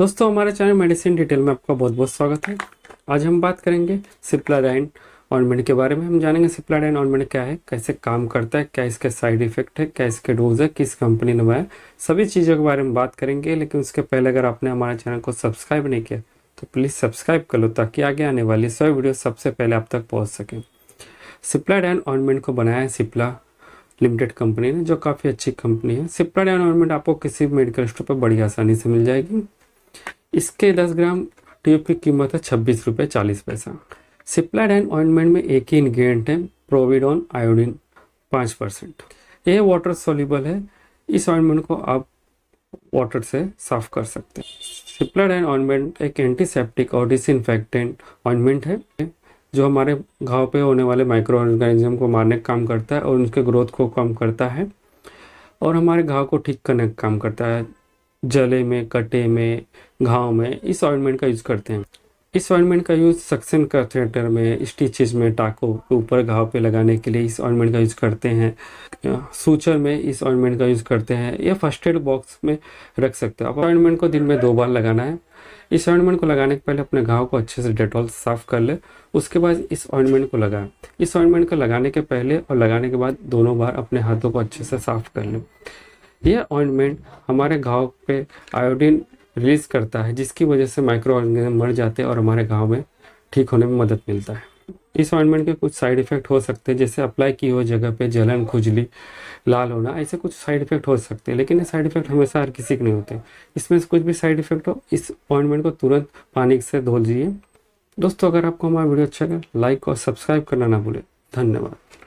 दोस्तों हमारे channel medicine detail में आपका बहुत बहुत स्वागत है आज हम बात करेंगे सिप्लाडाइन ऑनमेंट के बारे में हम जानेंगे सिप्लाडाइन ऑनमेंट क्या है कैसे काम करता है क्या इसके साइड इफेक्ट है क्या इसके डोज है किस कंपनी ने बनाया सभी चीज़ों के बारे में बात करेंगे लेकिन उसके पहले अगर आपने हमारे चैनल को सब्सक्राइब नहीं किया तो प्लीज़ सब्सक्राइब कर लो ताकि आगे आने वाली सभी वीडियो सबसे पहले आप तक पहुँच सकें सिप्लाडाइन ऑनमेंट को बनाया है सिप्ला लिमिटेड कंपनी ने जो काफ़ी अच्छी कंपनी है सिप्लाडाइन ऑनमेंट आपको किसी भी मेडिकल स्टोर पर बड़ी आसानी से मिल जाएगी इसके 10 ग्राम ट्यूब की कीमत है छब्बीस रुपये चालीस पैसा सिप्लाइड एंड ऑइंटमेंट में एक ही इन्ग्रीडियंट है प्रोविडॉन आयोडीन पाँच परसेंट ये वाटर सोल्यूबल है इस ऑइंटमेंट को आप वाटर से साफ कर सकते हैं सिप्लाइड एंड ऑइंटमेंट एक एंटीसेप्टिक और डिसइनफेक्टेंट ऑइंटमेंट है जो हमारे घाव पे होने वाले माइक्रो ऑर्गेनिज्म को मारने का काम करता है और उनके ग्रोथ को कम करता है और हमारे घाव को ठीक करने का काम करता है जले में कटे में घाव में इस ऑइंटमेंट का यूज़ करते हैं इस ऑइंटमेंट का यूज़ सक्सन का थिएटर में स्टिचेज में टाको ऊपर घाव पे लगाने के लिए इस ऑइंटमेंट का यूज़ करते हैं सूचर में इस ऑइंटमेंट का यूज़ करते हैं या फर्स्ट एड बॉक्स में रख सकते हो आप ऑइंटमेंट को दिन में दो बार लगाना है इस ऑइंटमेंट को लगाने के पहले अपने घाव को अच्छे से डेटॉल साफ़ कर ले उसके बाद इस ऑइंटमेंट को लगाएं इस ऑइंटमेंट को लगाने के पहले और लगाने के बाद दोनों बार अपने हाथों को अच्छे से साफ़ कर लें यह ऑइंटमेंट हमारे घाव पे आयोडीन रिलीज करता है जिसकी वजह से माइक्रो ऑर्गेनिज्म मर जाते हैं और हमारे घाव में ठीक होने में मदद मिलता है इस ऑइंटमेंट के कुछ साइड इफेक्ट हो सकते हैं जैसे अप्लाई की हुई जगह पे जलन खुजली लाल होना ऐसे कुछ साइड इफेक्ट हो सकते हैं लेकिन ये साइड इफेक्ट हमेशा हर किसी के नहीं होते इसमें से कुछ भी साइड इफेक्ट हो इस ऑइंटमेंट को तुरंत पानी से धो लीजिए दोस्तों अगर आपको हमारा वीडियो अच्छा लगे लाइक और सब्सक्राइब करना ना भूलें धन्यवाद